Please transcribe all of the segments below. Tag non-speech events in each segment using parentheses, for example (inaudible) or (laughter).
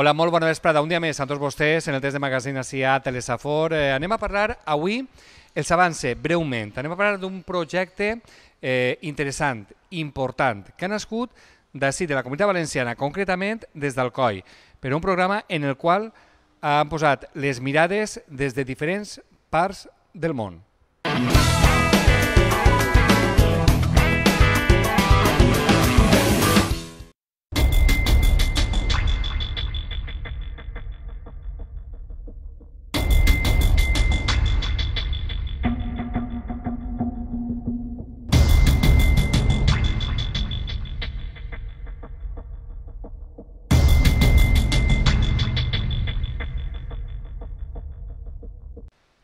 Hola, molt bona vesprada. Un dia més amb tots vostès en el test de magazine Cia Telesafor. Eh, anem a parlar avui, els avance, breument, anem a parlar d'un projecte eh, interessant, important, que ha nascut d'ací, de la Comunitat Valenciana, concretament des d'Alcoi, però un programa en el qual han posat les mirades des de diferents parts del món. Mm -hmm.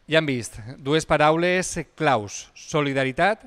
Ja han vist dues paraules claus, solidaritat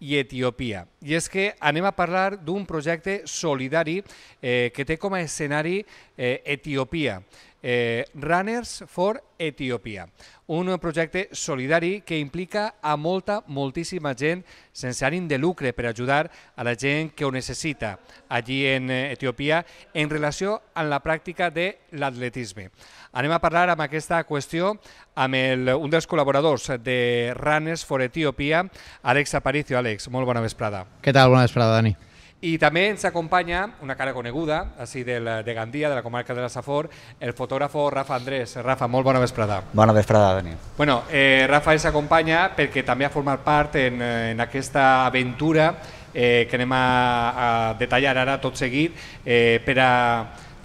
i Etiopia. I és que anem a parlar d'un projecte solidari eh, que té com a escenari eh, Etiopia eh, Runners for Etiòpia, un projecte solidari que implica a molta, moltíssima gent sense ànim de lucre per ajudar a la gent que ho necessita allí en eh, Etiòpia en relació amb la pràctica de l'atletisme. Anem a parlar amb aquesta qüestió amb el, un dels col·laboradors de Runners for Etiòpia, Àlex Aparicio. Àlex, molt bona vesprada. Què tal? Bona vesprada, Dani. I també ens acompanya una cara coneguda, així de, la, de Gandia, de la comarca de la Safor, el fotògraf Rafa Andrés. Rafa, molt bona vesprada. Bona vesprada, Dani. Bueno, eh, Rafa ens acompanya perquè també ha format part en, en aquesta aventura eh, que anem a, a detallar ara tot seguit eh, per a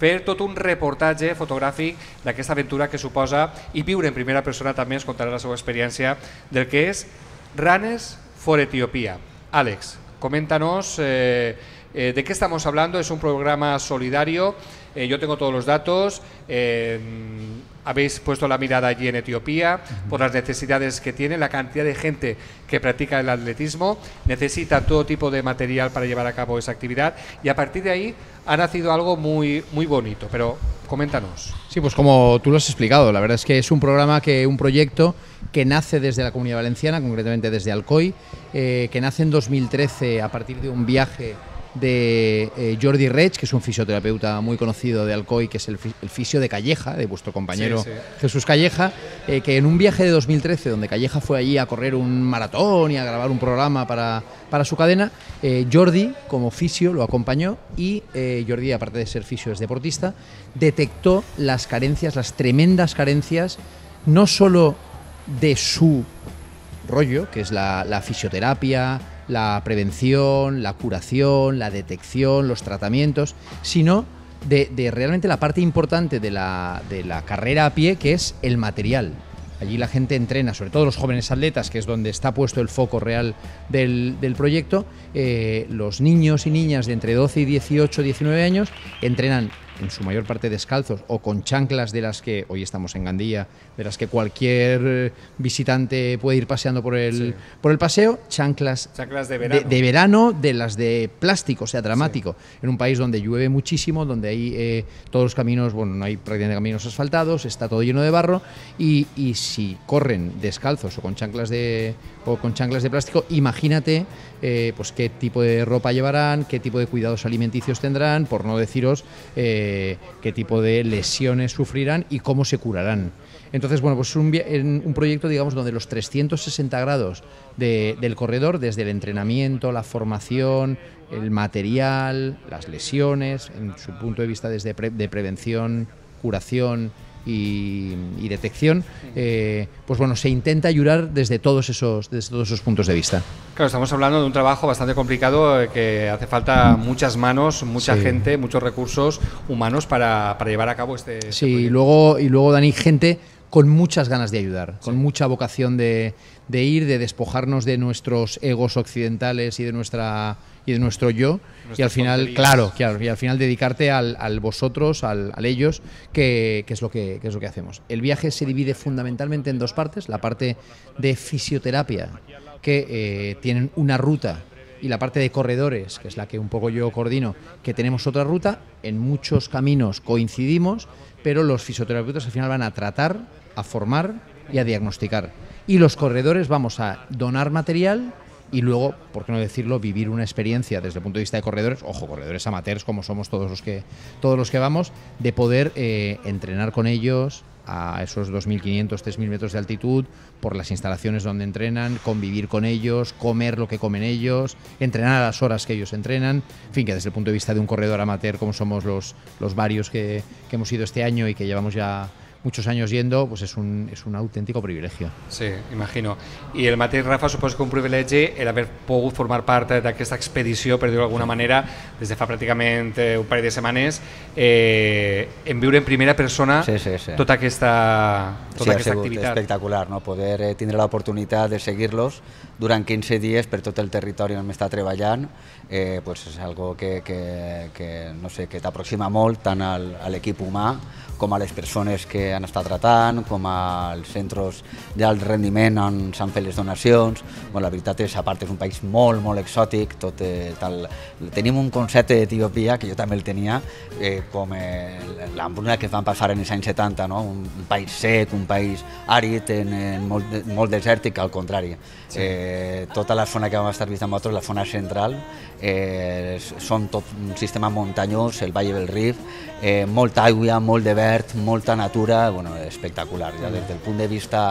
fer tot un reportatge fotogràfic d'aquesta aventura que suposa i viure en primera persona també ens contarà la seva experiència del que és Ranes for Etiopia. Àlex, Coméntanos eh, eh, de qué estamos hablando. Es un programa solidario eh, yo tengo todos los datos. Em, habéis puesto la mirada allí en Etiopía por las necesidades que tiene, la cantidad de gente que practica el atletismo, necesita todo tipo de material para llevar a cabo esa actividad y a partir de ahí ha nacido algo muy, muy bonito, pero coméntanos. Sí, pues como tú lo has explicado, la verdad es que es un programa, que un proyecto que nace desde la Comunidad Valenciana, concretamente desde Alcoy, eh, que nace en 2013 a partir de un viaje de eh, Jordi Rech, que es un fisioterapeuta muy conocido de Alcoy, que es el, fisio de Calleja, de vuestro compañero Jesús Calleja, eh, que en un viaje de 2013, donde Calleja fue allí a correr un maratón y a grabar un programa para, para su cadena, eh, Jordi, como fisio, lo acompañó y Jordi, aparte de ser fisio, es deportista, detectó las carencias, las tremendas carencias, no solo de su rollo, que es la fisioterapia, la prevención, la curación, la detección, los tratamientos, sino de, realmente la parte importante de la, carrera a pie, que es el material. Allí la gente entrena, sobre todo los jóvenes atletas, que es donde está puesto el foco real del, proyecto. Eh, los niños y niñas de entre 12 y 18, 19 años entrenan en su mayor parte descalzos o con chanclas de las que hoy estamos en Gandía, de las que cualquier eh, visitante puede ir paseando por el, por el paseo, chanclas, de, verano. De, verano. de las de plástico, o sea, dramático. En un país donde llueve muchísimo, donde hay eh, todos los caminos, bueno, no hay prácticamente caminos asfaltados, está todo lleno de barro y, y si corren descalzos o con chanclas de, o con chanclas de plástico, imagínate eh, pues qué tipo de ropa llevarán, qué tipo de cuidados alimenticios tendrán, por no deciros eh, qué tipo de lesiones sufrirán y cómo se curarán. Entonces, bueno, pues un, un proyecto, digamos, donde los 360 grados del corredor, desde el entrenamiento, la formación, el material, las lesiones, en su punto de vista desde de prevención, curación, y, detección, eh, pues bueno, se intenta ayudar desde todos, esos, desde todos esos puntos de vista. Claro, estamos hablando de un trabajo bastante complicado eh, que hace falta muchas manos, mucha gente, muchos recursos humanos para, llevar a cabo este. este sí, y, luego, y Dani, gente con muchas ganas de ayudar, con mucha vocación de, de ir, de despojarnos de nuestros egos occidentales y de nuestra y de nuestro yo. y al final, claro, claro, y al final dedicarte al, vosotros, al, ellos, que, es lo que, es lo que hacemos. El viaje se divide fundamentalmente en dos partes, la parte de fisioterapia, que eh, tienen una ruta y la parte de corredores, que es la que un poco yo coordino, que tenemos otra ruta, en muchos caminos coincidimos, pero los fisioterapeutas al final van a tratar, a formar y a diagnosticar. Y los corredores vamos a donar material y luego, por qué no decirlo, vivir una experiencia desde el punto de vista de corredores, ojo, corredores amateurs como somos todos los que, todos los que vamos, de poder eh, entrenar con ellos a esos 2.500, 3.000 metros de altitud, por las instalaciones donde entrenan, convivir con ellos, comer lo que comen ellos, entrenar a las horas que ellos entrenan, en fin, que desde el punto de vista de un corredor amateur como somos los, los varios que, que hemos ido este año y que llevamos ya muchos años yendo, pues es un, auténtico un auténtico Sí, imagino. Y el y Rafa, supongo que un privilegio el haber podido formar parte de esta expedición pero de alguna manera, desde hace prácticamente un par de semanas, eh, en vivir en primera persona toda esta actividad. Espectacular, no? poder eh, tener la oportunidad de seguirlos durant 15 dies per tot el territori on està treballant, eh, pues és algo que, que, que, no sé, que t'aproxima molt tant al, a l'equip humà com a les persones que han estat tratant, com als centres d'alt rendiment on s'han fet les donacions. Bueno, la veritat és, a part, és un país molt, molt exòtic. Tot, eh, tal. Tenim un concepte d'Etiopia, que jo també el tenia, eh, com eh, l'hambruna que van passar en els anys 70, no? un, un país sec, un país àrid, en, en molt, molt desèrtic, al contrari. Sí. Eh, eh, tota la zona que vam estar visitant nosaltres, la zona central, eh, són tot un sistema muntanyós, el Valle del Rif, eh, molta aigua, molt de verd, molta natura, bueno, espectacular, ja mm. des del punt de vista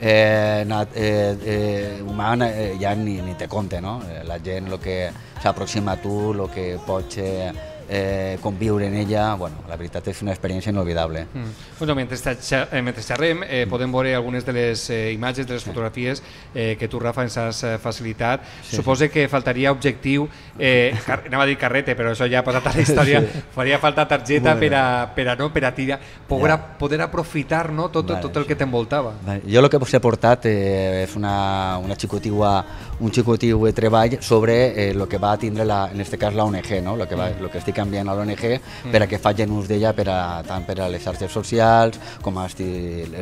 eh, nat, eh, eh, humà eh, ja ni, ni te conte, no? Eh, la gent el que s'aproxima a tu, el que pots... Eh, eh, conviure en ella, bueno, la veritat és una experiència inolvidable. Mm. Bueno, mentre, xa, eh, mentre xerrem eh, mm. podem veure algunes de les eh, imatges, de les sí. fotografies eh, que tu, Rafa, ens has eh, facilitat. Sí. Suposo que faltaria objectiu, eh, (laughs) car anava a dir carrete, però això ja ha passat a la història, sí. faria falta targeta bueno. per, a, per a, no, per a tirar, poder, ja. poder aprofitar no, tot, vale, tot el sí. que t'envoltava. Vale. Jo el que us he portat eh, és una, una xicotiua, un xicotiu treball sobre el eh, lo que va tindre, la, en este cas, la ONG, no? lo que, va, mm. lo que estic canviant a l'ONG mm. per a que facin ús d'ella per a, tant per a les xarxes socials com a els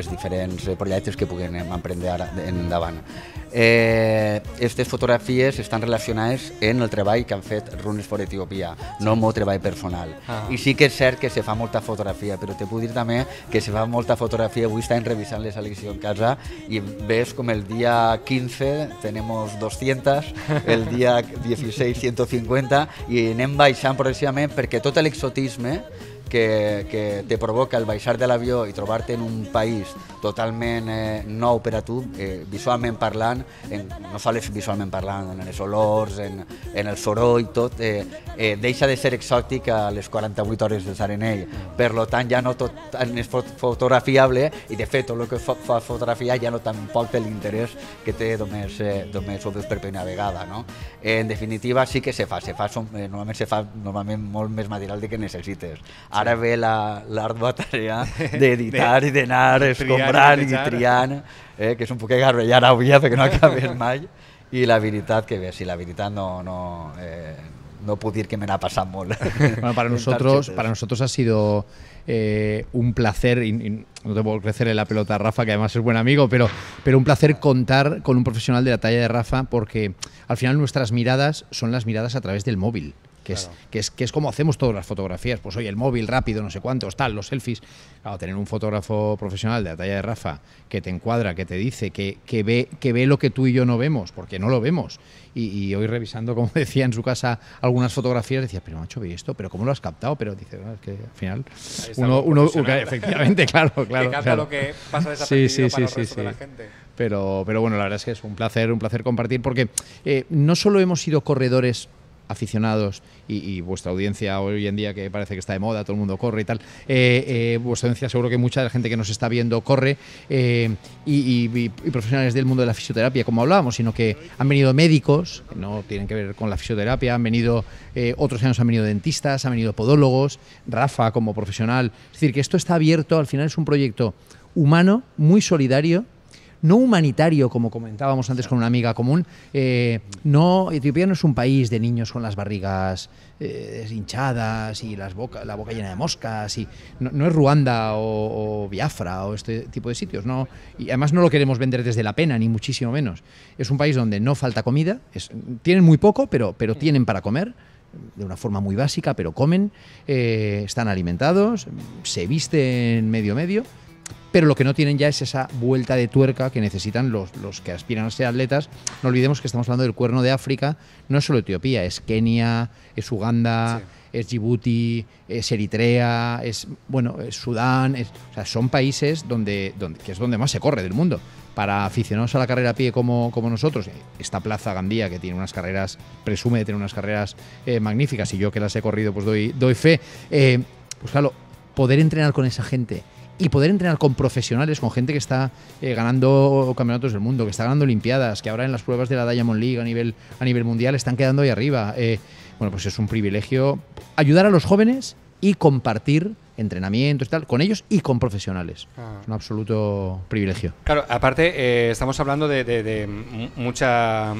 diferents projectes que puguem emprendre ara endavant. Aquestes eh, fotografies estan relacionades en el treball que han fet Runes for Etiopia, no el meu treball personal. Ah. I sí que és cert que se fa molta fotografia, però te puc dir també que se fa molta fotografia. Avui estàvem revisant les seleccions en casa i ves com el dia 15 tenim 200, el dia 16 (laughs) 150 i anem baixant progressivament perquè tot l'exotisme que, que te provoca el baixar de l'avió i trobar-te en un país totalment eh, nou per a tu, eh, visualment parlant, en, no sols visualment parlant, en els olors, en, en el soroll, tot, eh, eh, deixa de ser exòtic a les 48 hores de Sarenell. Per lo tant, ja no tot és fotografiable i, de fet, tot el que fa, fa fotografia ja no tampoc té l'interès que té només, eh, només ho veus per primera vegada. No? Eh, en definitiva, sí que se fa, se fa, som, eh, normalment se fa normalment molt més material de que necessites. A Ahora ve la la, tarea y de, i d'anar escombrant de y eh, que es un poquito garbellar avui (laughs) que no el mal. Y la habilidad que ve si la habilidad no, no, eh, no que me la pasamos (laughs) para nosotros, para nosotros ha sido eh, un placer, y, no te puedo crecer en la pelota Rafa, que además es buen amigo, pero, pero un placer contar con un profesional de la talla de Rafa, porque al final nuestras miradas son las miradas a través del móvil que, es, que, es, como hacemos todas las fotografías. Pues hoy el móvil rápido, no sé cuántos, tal, los selfies. Claro, tener un fotógrafo profesional de la talla de Rafa que te encuadra, que te dice, que, ve, que ve lo que tú y yo no vemos, porque no lo vemos. Y, hoy revisando, (laughs) como decía en su casa, algunas fotografías, decías pero macho, vi esto, pero ¿cómo lo has captado? Pero dice, que al final uno, ¿eh? efectivamente, claro, (laughs) claro. Que capta lo que pasa desapercibido sí, sí, para sí, el de la gente. Pero, pero bueno, la verdad es que es un placer, un placer compartir, porque eh, no solo hemos sido corredores aficionados y, vuestra audiencia hoy en día que parece que está de moda, todo el mundo corre y tal, eh, eh vuestra audiencia seguro que mucha de la gente que nos está viendo corre eh, y, profesionales del mundo de la fisioterapia, como hablábamos, sino que han venido médicos, que no tienen que ver con la fisioterapia, han venido eh, otros años, han venido dentistas, han venido podólogos, Rafa como profesional. Es decir, que esto está abierto, al final es un proyecto humano, muy solidario no humanitario, como comentábamos antes con una amiga común. Eh, no, Etiopía no es un país de niños con las barrigas eh, hinchadas y las la boca llena de moscas. Y no, es Ruanda o, Biafra o este tipo de sitios. No, y además no lo queremos vender desde la pena, ni muchísimo menos. Es un país donde no falta comida. tienen muy poco, pero, pero tienen para comer de una forma muy básica, pero comen, eh, están alimentados, se visten medio medio pero lo que no tienen ya es esa vuelta de tuerca que necesitan los, que aspiran a ser atletas. No olvidemos que estamos hablando del cuerno de África, no es solo Etiopía, es Kenia, es Uganda. es Djibouti, es Eritrea, es bueno, es Sudán, o sea, son países donde, donde, que es donde más se corre del mundo. Para aficionados a la carrera a pie como, como nosotros, esta plaza Gandía que tiene unas carreras, presume de tener unas carreras eh, magníficas, y yo que las he corrido, pues doy, doy fe. Eh, pues claro, poder entrenar con esa gente, y poder entrenar con profesionales, con gente que está eh, ganando campeonatos del mundo, que está ganando Olimpiadas, que ahora en las pruebas de la Diamond League a nivel, a nivel mundial están quedando ahí arriba. Eh, bueno, pues es un privilegio ayudar a los jóvenes y compartir entrenamiento y tal, con ellos y con profesionales. Ah. Es un absoluto privilegio. Claro, aparte eh, estamos hablando de mucha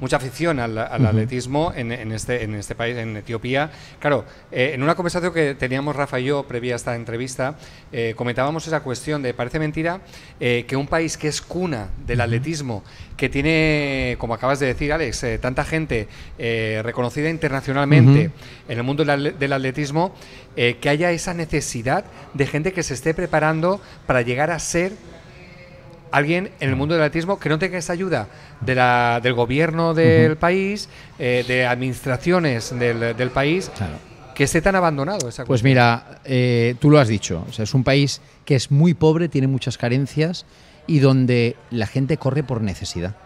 mucha afición al, atletismo en, este, en este país, en Etiopía. Claro, eh, en una conversación que teníamos Rafa y yo previa a esta entrevista, eh, comentábamos esa cuestión de, parece mentira, eh, que un país que es cuna del atletismo, que tiene, como acabas de decir, Alex, tanta gente reconocida internacionalmente en el mundo del atletismo, que haya esa necesidad de gente que se esté preparando para llegar a ser alguien en el mundo del atletismo que no tenga esa ayuda del gobierno del país, eh, de administraciones del, país, que esté tan abandonado. pues mira, eh, tú lo has dicho, es un país que es muy pobre, tiene muchas carencias y donde la gente corre por necesidad.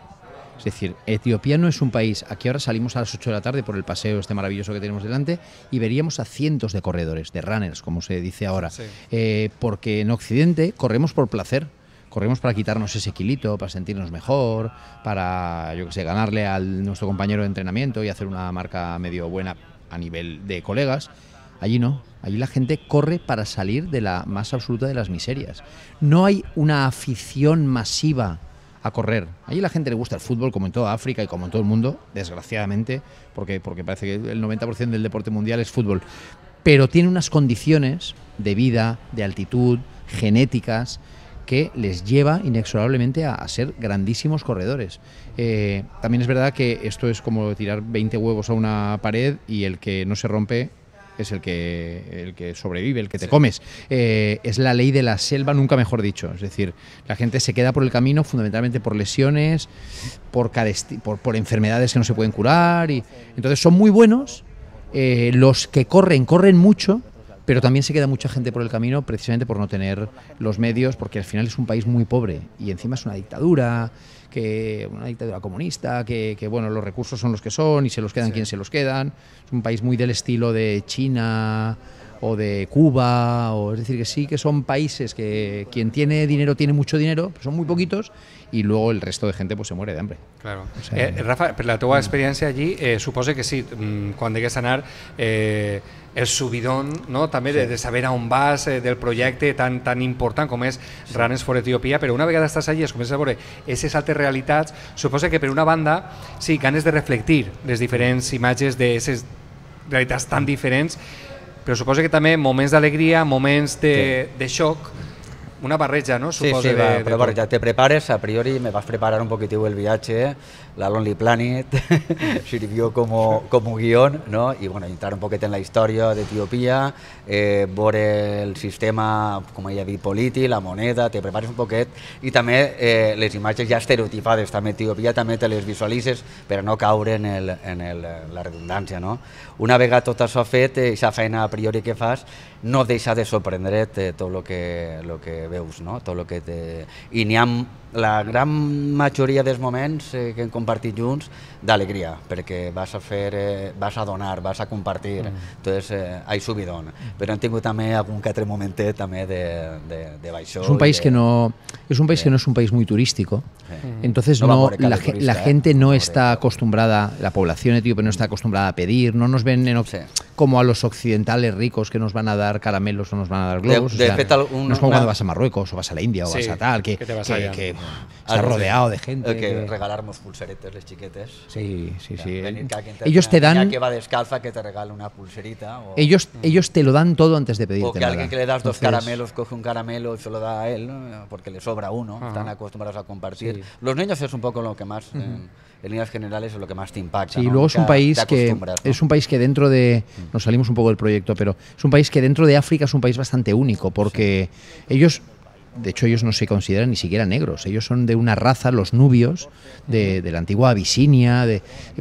Es decir, Etiopía no es un país. Aquí ahora salimos a las 8 de la tarde por el paseo este maravilloso que tenemos delante y veríamos a cientos de corredores, de runners, como se dice ahora. Eh, porque en Occidente corremos por placer, corremos para quitarnos ese kilito, para sentirnos mejor, para, yo que sé, ganarle a nuestro compañero de entrenamiento y hacer una marca medio buena a nivel de colegas. Allí no, allí la gente corre para salir de la más absoluta de las miserias. No hay una afición masiva a correr. Allí la gente le gusta el fútbol, como en toda África y como en todo el mundo, desgraciadamente, porque, porque parece que el 90% del deporte mundial es fútbol. Pero tiene unas condiciones de vida, de altitud, genéticas, que les lleva inexorablemente a, ser grandísimos corredores. Eh, también es verdad que esto es como tirar 20 huevos a una pared y el que no se rompe es el que, el que sobrevive, el que te comes. Eh, es la ley de la selva, nunca mejor dicho. Es decir, la gente se queda por el camino fundamentalmente por lesiones, por, enfermedades que no se pueden curar. Y, entonces son muy buenos. Eh, los que corren, corren mucho, pero también se queda mucha gente por el camino precisamente por no tener los medios, porque al final es un país muy pobre y encima es una dictadura, que una dictadura comunista, que, bueno, los recursos son los que son y se los quedan quien se los quedan. Es un país muy del estilo de China, o de Cuba, o es decir, que sí que son países que quien tiene dinero tiene mucho dinero, pero son muy poquitos, y luego el resto de gente pues se muere de hambre. Claro. Eh, eh, Rafa, pero la tu experiencia allí, eh, que sí, mm, cuando hay que sanar... Eh, el subidón no? también de, saber a un vas, del proyecto tan, tan importante como es Runners for Etiopía pero una que estás allí es como a veure aquestes altres realitats, que pero una banda, sí, ganes de reflectir diferentes imágenes de esas realidades tan diferentes, però suposo que també moments d'alegria, moments de, sí. de xoc, una barreja, no? Suposo sí, sí, va, de, però de... ja Te prepares, a priori me vas preparar un poquitiu el viatge, eh? la Lonely Planet (laughs) sirvió como, como guión, ¿no? Y bueno, entrar un poquito en la historia de Etiopía, eh, ver el sistema, como ella dice, polític, la moneda, te prepares un poquet y també eh, les imatges ja estereotipades, también Etiopía, també te les visualices, pero no caure en, el, en el, la redundància, no? Una vegada tot això fet, eh, esa feina a priori que fas, no deja de sorprendre't todo eh, tot que, lo que veus, no? Tot lo que te... I ni ha la gran majoria dels moments eh, que hem compartit junts d'alegria, perquè vas a fer, eh, vas a donar, vas a compartir, mm. entonces eh, hay subidón. Però hem tingut també algun que altre momentet també de, de, de baixó. És un país, de, que, no, és un país eh. que no és un país molt turístico, eh. entonces no, no la, turista, la, gente no està acostumbrada, la població etíope no està acostumbrada a pedir, no nos ven en... Sí como a los occidentales ricos que nos van a dar caramelos o nos van a dar globos. no es como cuando vas a Marruecos o vas a la India o vas a tal, que, que, ah, rodeado de gente. Que, regalarnos pulseretes, les chiquetes. Sí, sí, sí. ellos te dan... que va descalza que te regale una pulserita. Ellos, mm. ellos te lo dan todo antes de pedirte O que alguien que le das dos caramelos coge un caramelo y se lo da a él, porque le sobra uno, están acostumbrados a compartir. Los niños es un poco lo que más... en líneas generales es lo que más te impacta. Sí, luego es un país que es un país que dentro de, mm nos salimos un poco del proyecto, pero es un país que dentro de África es un país bastante único, porque ellos de hecho ellos no se consideran ni siquiera negros, ellos son de una raza, los nubios, de, la antigua Abisinia,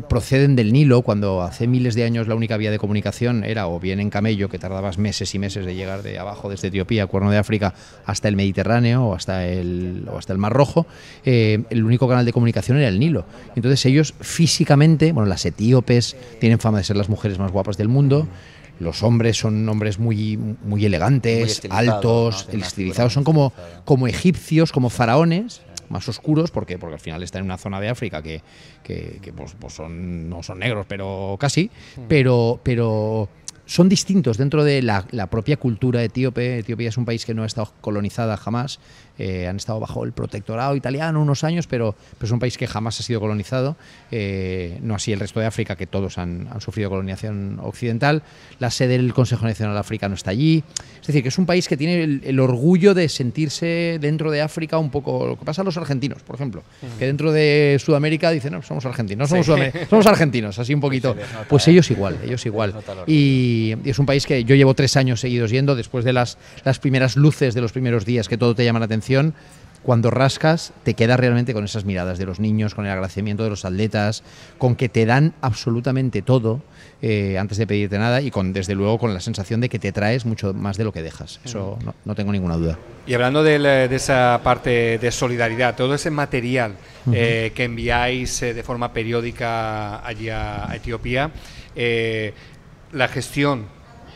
proceden del Nilo, cuando hace miles de años la única vía de comunicación era o bien en camello, que tardabas meses y meses de llegar de abajo desde Etiopía, Cuerno de África, hasta el Mediterráneo o hasta el, hasta el Mar Rojo, eh, el único canal de comunicación era el Nilo. Entonces ellos físicamente, bueno, las etíopes tienen fama de ser las mujeres más guapas del mundo, los hombres son hombres muy, muy elegantes, altos, estilizados, son como, como egipcios, como faraones más oscuros, porque, porque al final están en una zona de África que, pues, pues son, no son negros, pero casi, mm. pero, pero son distintos dentro de la, la, propia cultura etíope. Etiopía es un país que no ha estado colonizada jamás, eh, han estado bajo el protectorado italiano unos años, pero, es un país que jamás ha sido colonizado, eh, no así el resto de África, que todos han, sufrido colonización occidental. La sede del Consejo Nacional Africano está allí. Es decir, que es un país que tiene el, orgullo de sentirse dentro de África un poco lo que pasa a los argentinos, por ejemplo, que dentro de Sudamérica dicen, no, somos argentinos, somos, argentinos, así un poquito. Pues ¿eh? ellos igual, ellos igual. Y, es un país que yo llevo tres años seguidos yendo, después de las primeras luces de los primeros días, que todo te llama la atención cuando rascas, te quedas realmente con esas miradas de los niños, con el agradecimiento de los atletas, con que te dan absolutamente todo eh, antes de pedirte nada y con, desde luego, con la sensación de que te traes mucho más de lo que dejas. Mm. Eso no, tengo ninguna duda. Y hablando de, esa parte de solidaridad, todo ese material eh, que enviáis eh, de forma periódica allí a, a Etiopía, la gestión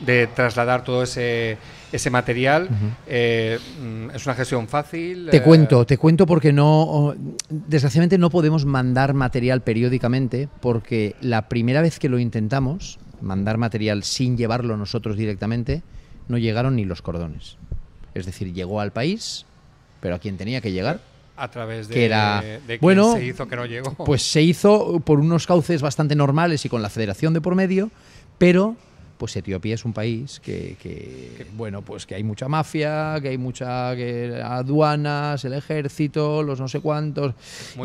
de trasladar todo ese ese material. Eh, mm, es una gestión fácil. Te eh, cuento, te cuento porque no, desgraciadamente no podemos mandar material periódicamente porque la primera vez que lo intentamos, mandar material sin llevarlo nosotros directamente, no llegaron ni los cordones. Es decir, llegó al país, pero a quien tenía que llegar a través de, bueno, se hizo que no llegó. Pues se hizo por unos cauces bastante normales y con la federación de por medio, pero pues Etiopía es un país que, bueno, pues que hay mucha mafia, que hay mucha aduanas, el ejército, los no sé cuántos,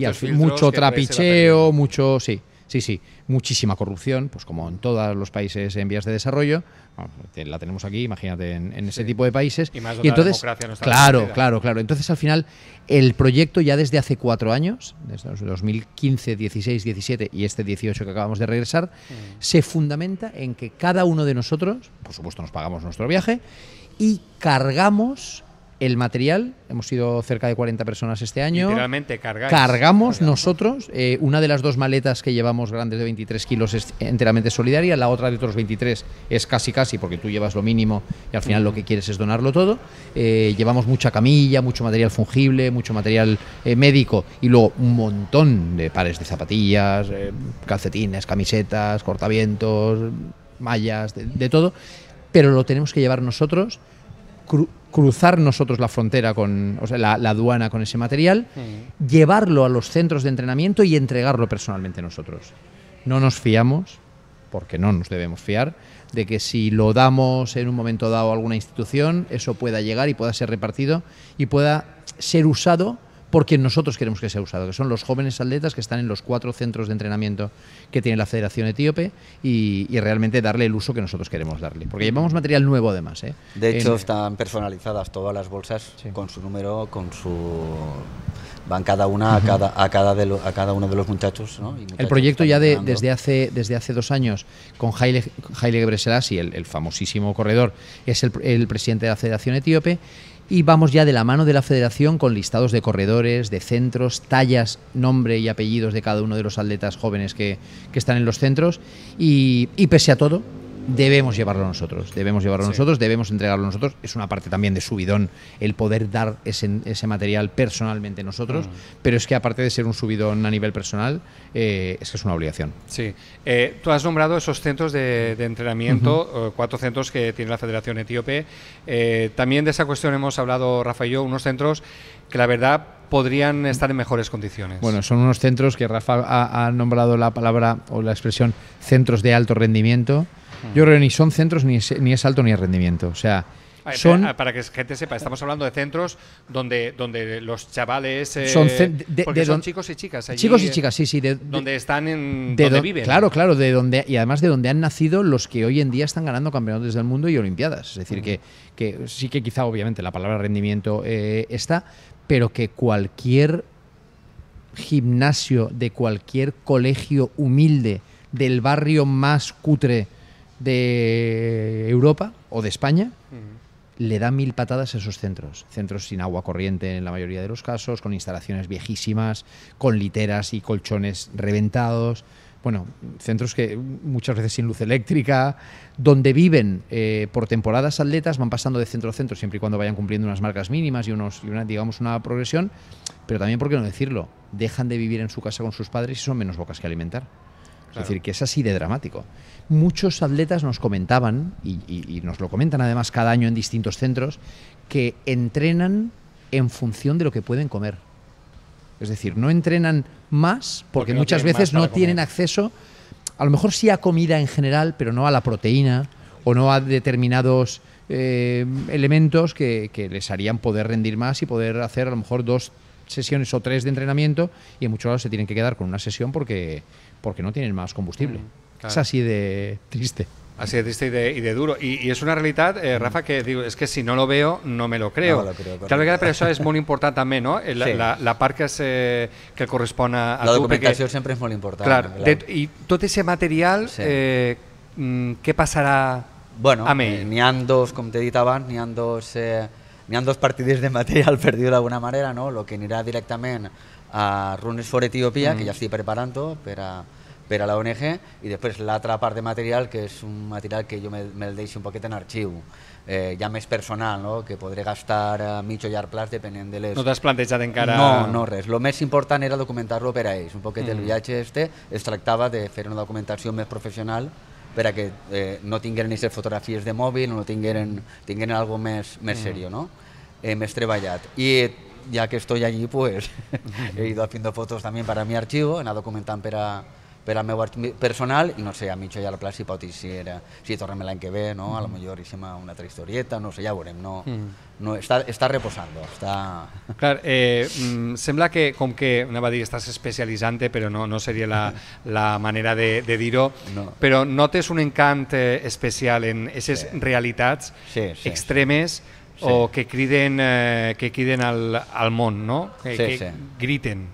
y al mucho trapicheo, mucho, sí. Sí, sí, muchísima corrupción, pues como en todos los países en vías de desarrollo, la tenemos aquí, imagínate, en, ese tipo de países. Y, más entonces, democracia claro, claro, claro. Entonces al final el proyecto ya desde hace cuatro años, desde 2015, 16, 17 y este 18 que acabamos de regresar, mm. se fundamenta en que cada uno de nosotros, por supuesto nos pagamos nuestro viaje, y cargamos el material. Hemos sido cerca de 40 personas este año. Cargamos nosotros. Eh, una de las dos maletas que llevamos grandes de 23 kilos es enteramente solidaria. La otra de otros 23 es casi casi, porque tú llevas lo mínimo y al final lo que quieres es donarlo todo. Eh, llevamos mucha camilla, mucho material fungible, mucho material eh, médico y luego un montón de pares de zapatillas, calcetines, camisetas, cortavientos, mallas, de todo. Pero lo tenemos que llevar nosotros cruzar nosotros la frontera con la, aduana con ese material, mm. llevarlo a los centros de entrenamiento y entregarlo personalmente nosotros. No nos fiamos, porque no nos debemos fiar, de que si lo damos en un momento dado a alguna institución, eso pueda llegar y pueda ser repartido y pueda ser usado por quien nosotros queremos que sea usado, que son los jóvenes atletas que están en los cuatro centros de entrenamiento que tiene la Federación Etíope y, realmente darle el uso que nosotros queremos darle. Porque llevamos material nuevo además. ¿eh? De hecho, están personalizadas todas las bolsas con su número, con su van cada una a cada, a cada, de uno de los muchachos. el proyecto ya de, desde, hace, desde hace dos años con Haile, Haile Gebrselassie, el, famosísimo corredor, es el, el presidente de la Federación Etíope. Y vamos ya de la mano de la federación con listados de corredores, de centros, tallas, nombre y apellidos de cada uno de los atletas jóvenes que, que están en los centros. Y, y pese a todo, debemos llevarlo nosotros, debemos llevarlo nosotros, debemos entregarlo nosotros. Es una parte también de subidón el poder dar ese, ese material personalmente nosotros, mm. pero es que aparte de ser un subidón a nivel personal, eh, es que es una obligación. Sí. Eh, tú has nombrado esos centros de, entrenamiento, eh, cuatro centros que tiene la Federación Etíope. Eh, también de esa cuestión hemos hablado, Rafa y yo, unos centros que la verdad podrían estar en mejores condiciones. Bueno, son unos centros que Rafa ha nombrado la palabra o la expresión centros de alto rendimiento. Yo creo que ni son centros, ni es, ni es alto, ni es rendimiento. O sea, ah, son, ah, para que gente sepa, estamos hablando de centros donde, donde los chavales. Eh, son, son chicos y chicas. chicos y eh, chicas, sí, sí. donde están en. donde viven. Claro, claro, de donde, y además de donde han nacido los que hoy en día están ganando campeonatos del mundo y Olimpiadas. Es decir, que, que, sí que quizá, obviamente, la palabra rendimiento eh, está, pero que cualquier gimnasio de cualquier colegio humilde del barrio más cutre de Europa o de España le da mil patadas a esos centros. Centros sin agua corriente en la mayoría de los casos, con instalaciones viejísimas, con literas y colchones reventados. Bueno, centros que muchas veces sin luz eléctrica, donde viven eh, por temporadas atletas, van pasando de centro a centro, siempre y cuando vayan cumpliendo unas marcas mínimas y, unos, y una, digamos, una progresión. Pero también, ¿por qué no decirlo? Dejan de vivir en su casa con sus padres y son menos bocas que alimentar. Es decir, que es así de dramático. Muchos atletas nos comentaban, y, nos lo comentan además cada año en distintos centros, que entrenan en función de lo que pueden comer. Es decir, no entrenan más porque, muchas veces no tienen acceso, a lo mejor sí a comida en general, pero no a la proteína o no a determinados eh, elementos que, les harían poder rendir más y poder hacer a lo mejor dos sesiones o tres de entrenamiento y en muchos casos se tienen que quedar con una sesión porque porque no tienen más combustible. Mm, es así de triste. Así de triste y de, duro. Y, es una realidad, eh, mm. Rafa, que digo, es que si no lo veo, no me lo creo. Tal vez, pero eso es muy importante también, ¿no? (laughs) La, parte la, que, corresponde a La documentación siempre es muy importante. Claro, y todo ese material, eh, mm, ¿qué pasará bueno, a mí? Eh, ni han dos, como te editaban ni han dos, partidos de material (laughs) perdido de alguna manera, ¿no? Lo que irá directamente a Runes for Etiopía, que ya estoy preparando, pero... per a la ONG i després l'altra part de material que és un material que jo me'l me deixo un poquet en arxiu eh, ja més personal, no? que podré gastar a mig o llarg plaç depenent de les... No t'has plantejat encara... No, no res. El més important era documentar-lo per a ells. Un poquet mm. el viatge este es tractava de fer una documentació més professional per a que eh, no tingueren aquestes fotografies de mòbil, no tingueren, tingueren algo més, més mm. serio, no? Eh, més treballat. I ja que estoy allí, pues, (laughs) he ido haciendo fotos también para mi archivo, he anat documentant per a, per al meu personal i no sé, a mitja i la plaça hi pot si, era, si tornem l'any que ve, no? a lo mm. millor hicim una altra historieta, no sé, ja ho veurem, no, mm. no, està, està reposant. Està... (laughs) Clar, eh, mm, sembla que, com que, anava a dir, estàs especialitzant però no, no seria la, (laughs) la manera de, de dir-ho, no. però notes un encant eh, especial en aquestes sí. realitats sí, sí, extremes sí. o que criden, eh, que criden al, al món, no? Que, sí, que sí. griten.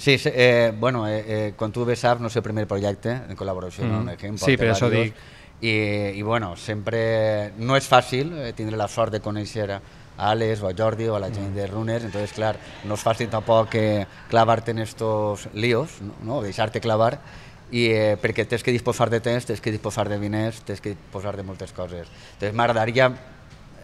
Sí, eh, bueno, eh, eh, quan tu bé saps, no sé el primer projecte en col·laboració mm -hmm. amb Sí, per això dic. I, I bueno, sempre no és fàcil eh, tindre la sort de conèixer a Àlex o a Jordi o a la gent mm. de Runers, entonces, clar, no és fàcil tampoc clavar-te en estos líos, no? no? deixar-te clavar, i eh, perquè tens que disposar de temps, tens que disposar de diners, tens que disposar de moltes coses. Entonces, m'agradaria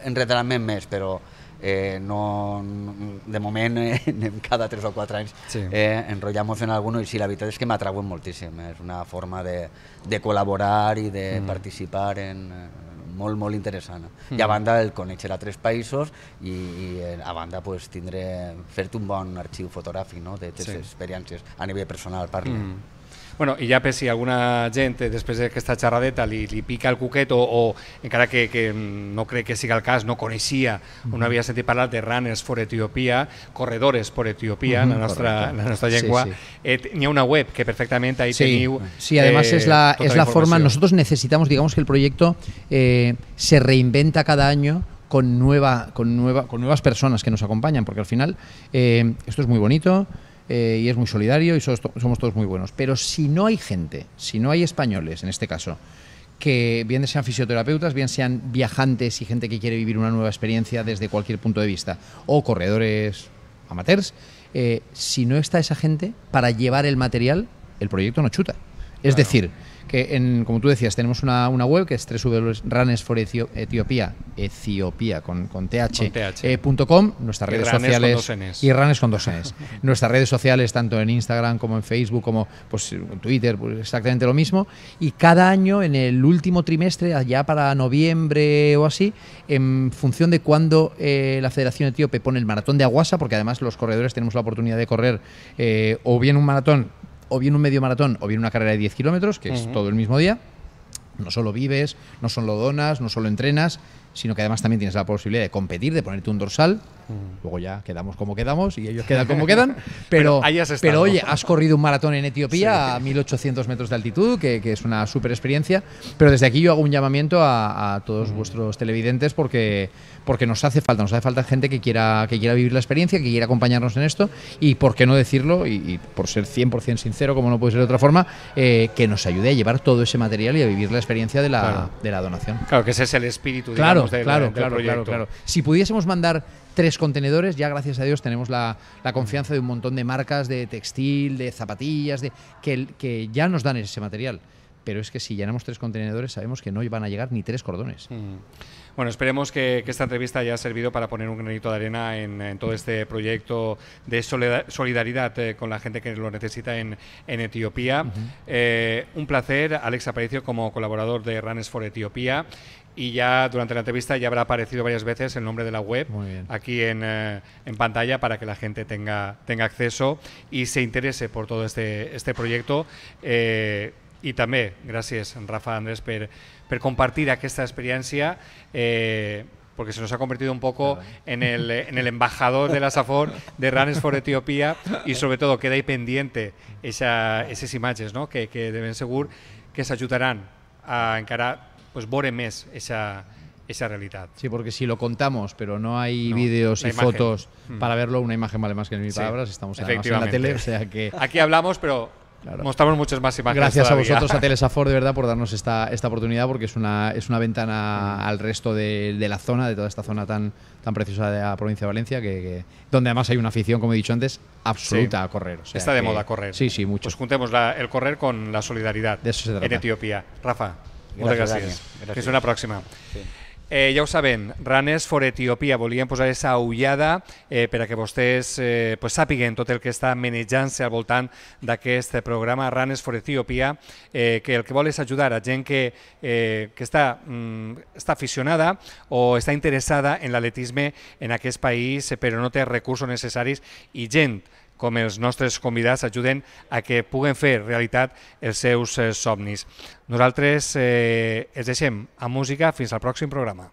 enredar-me més, però eh, no, mm, de moment eh, (laughs) anem cada 3 o 4 anys sí. eh, enrotllant-nos en alguno i sí, la veritat és que m'atrauen moltíssim, eh. és una forma de, de col·laborar i de mm. participar en, eh, molt, molt interessant. Mm. I a mm. banda, el conèixer a tres països i, i eh, a banda pues, tindre, fer-te un bon arxiu fotogràfic no? de les sí. experiències a nivell personal, parlo. Mm. Bueno, ya ya per si alguna eh, después de que esta li, le pica el cuqueto o, en cara que, mm, no cree que siga el caso, no conocía, o no había sentido de runners for Etiopía corredores por Etiopía, en nuestra lengua, nostra, eh, una web que perfectamente ahí sí, Sí, además eh, es la, tota es forma, nosotros necesitamos, digamos que el proyecto se reinventa cada año con, con, nuevas personas que nos acompañan, porque al final esto es muy bonito, eh, y es muy solidario y somos, todos muy buenos. Pero si no hay gente, si no hay españoles en este caso, que bien sean fisioterapeutas, bien sean viajantes y gente que quiere vivir una nueva experiencia desde cualquier punto de vista, o corredores amateurs, eh, si no está esa gente para llevar el material, el proyecto no chuta. Es decir, como tú decías, tenemos una, web que es 3 4 con, con eh, nuestras redes sociales y ranes con dos Ns. (laughs) nuestras redes sociales, tanto en Instagram como en Facebook, como pues, en Twitter, pues, exactamente lo mismo. Y cada año, en el último trimestre, allá para noviembre o así, en función de cuándo eh, la Federación Etíope pone el maratón de Aguasa, porque además los corredores tenemos la oportunidad de correr eh, o bien un maratón o bien un medio maratón o bien una carrera de 10 kilómetros, que es todo el mismo día. No solo vives, no solo donas, no solo entrenas, sino que además también tienes la posibilidad de competir, de ponerte un dorsal. Mm. Luego ya quedamos como quedamos y ellos quedan como quedan. (laughs) Pero, pero, oye, has corrido un maratón en Etiopía a 1800 metros de altitud, que, que es una super experiencia. Pero desde aquí yo hago un llamamiento a, todos mm. vuestros televidentes porque, porque nos hace falta, nos hace falta gente que quiera, que quiera vivir la experiencia, que quiera acompañarnos en esto y, por qué no decirlo, y, por ser 100% sincero, como no puede ser de otra forma, eh, que nos ayude a llevar todo ese material y a vivir la experiencia de la, de la donación. Claro, que ese es el espíritu. Claro, claro, claro, Claro, Si pudiésemos mandar tres contenedores, ya gracias a Dios tenemos la, confianza de un montón de marcas de textil, de zapatillas, de, que, que ya nos dan ese material. Pero es que si llenamos tres contenedores sabemos que no van a llegar ni tres cordones. Mm. Bueno, esperemos que, esta entrevista haya servido para poner un granito de arena en, todo este proyecto de solidaridad eh, con la gente que lo necesita en, Etiopía. Eh, un placer, Alex Aparicio, como colaborador de Runners for Etiopía y ya durante la entrevista ya habrá aparecido varias veces el nombre de la web aquí eh, en, pantalla para que la gente tenga, acceso y se interese por todo este, este proyecto y también gracias Rafa Andrés, por compartir aquesta experiencia eh, porque se nos ha convertido un poco en el, en el embajador de la SAFOR de Runners for Etiopía y sobre todo queda ahí pendiente esas imágenes que, deben seguro que se ayudarán a encarar pues bore mes esa, esa realidad. Sí, porque si lo contamos, pero no hay vídeos y fotos mm. para verlo, una imagen vale más que mil palabras, estamos en la tele, que... Aquí hablamos, pero Mostramos muchas más imágenes. Gracias a vosotros, a (laughs) Telesafor, de verdad, por darnos esta, esta oportunidad, porque es una, es una ventana mm. al resto de, la zona, de toda esta zona tan, tan preciosa de la provincia de Valencia, que, donde además hay una afición, como he dicho antes, absoluta a correr. Está de moda correr. Sí, sí, mucho. Pues juntemos el correr con la solidaridad en Etiopía. Rafa, muchas gracias. gracias. una próxima. Eh, ja ho sabem, Runners for Etiopia, volien posar aquesta ullada eh, per a que vostès eh, pues, sàpiguen tot el que està menjant se al voltant d'aquest programa Runners for Etiopia, eh, que el que vol és ajudar a gent que, eh, que està, mm, està aficionada o està interessada en l'atletisme en aquest país, eh, però no té recursos necessaris, i gent com els nostres convidats ajuden a que puguen fer realitat els seus eh, somnis. Nosaltres eh, els deixem a música fins al pròxim programa.